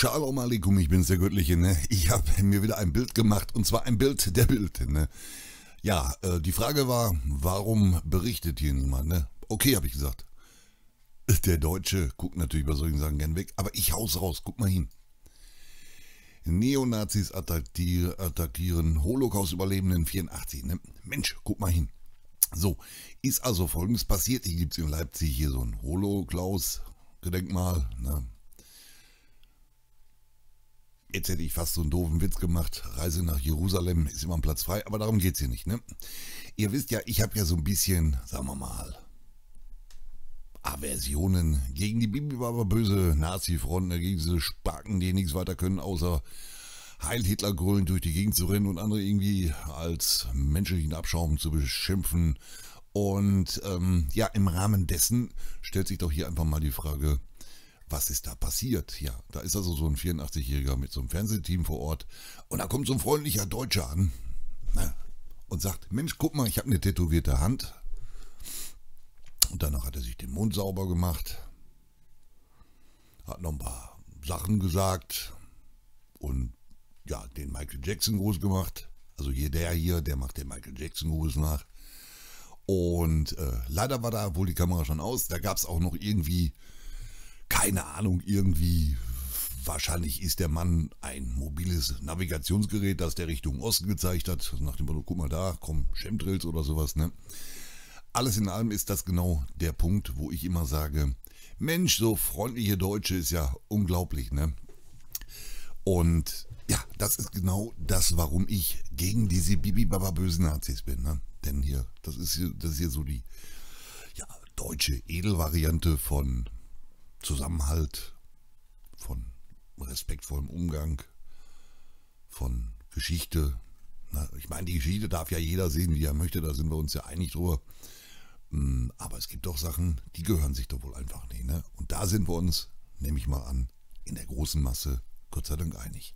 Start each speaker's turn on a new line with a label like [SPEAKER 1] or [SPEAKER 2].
[SPEAKER 1] Shalom Aleikum, ich bin's der Göttliche, ne? Ich habe mir wieder ein Bild gemacht und zwar ein Bild der Bild, ne? Ja, äh, die Frage war, warum berichtet hier niemand, ne? Okay, habe ich gesagt. Der Deutsche guckt natürlich bei solchen Sachen gern weg, aber ich hau's raus, guck mal hin. Neonazis attackieren Holocaust-Überlebenden 84, ne? Mensch, guck mal hin. So, ist also folgendes passiert. Hier gibt es in Leipzig hier so ein Holocaust-Gedenkmal, ne? Jetzt hätte ich fast so einen doofen Witz gemacht. Reise nach Jerusalem ist immer ein Platz frei, aber darum geht es hier nicht. Ne? Ihr wisst ja, ich habe ja so ein bisschen, sagen wir mal, Aversionen gegen die Bibi war böse nazi fronten gegen diese Spacken, die nichts weiter können, außer Heil Hitler grölend durch die Gegend zu rennen und andere irgendwie als menschlichen Abschaum zu beschimpfen. Und ähm, ja, im Rahmen dessen stellt sich doch hier einfach mal die Frage, was ist da passiert? Ja, da ist also so ein 84-Jähriger mit so einem Fernsehteam vor Ort und da kommt so ein freundlicher Deutscher an ne, und sagt, Mensch, guck mal, ich habe eine tätowierte Hand. Und danach hat er sich den Mund sauber gemacht, hat noch ein paar Sachen gesagt und ja, den Michael Jackson groß gemacht. Also hier der hier, der macht den Michael Jackson groß nach. Und äh, leider war da wohl die Kamera schon aus. Da gab es auch noch irgendwie keine Ahnung, irgendwie wahrscheinlich ist der Mann ein mobiles Navigationsgerät, das der Richtung Osten gezeigt hat. Nach dem Motto, guck mal da, kommen Chemtrails oder sowas. Ne? Alles in allem ist das genau der Punkt, wo ich immer sage, Mensch, so freundliche Deutsche ist ja unglaublich. Ne? Und ja, das ist genau das, warum ich gegen diese Bibi-Baba-bösen Nazis bin. Ne? Denn hier, das ist hier, das ist hier so die ja, deutsche Edelvariante von Zusammenhalt, von respektvollem Umgang, von Geschichte. Ich meine, die Geschichte darf ja jeder sehen, wie er möchte, da sind wir uns ja einig drüber. Hm, aber es gibt doch Sachen, die gehören sich doch wohl einfach nicht. Ne? Und da sind wir uns, nehme ich mal an, in der großen Masse Gott sei Dank einig.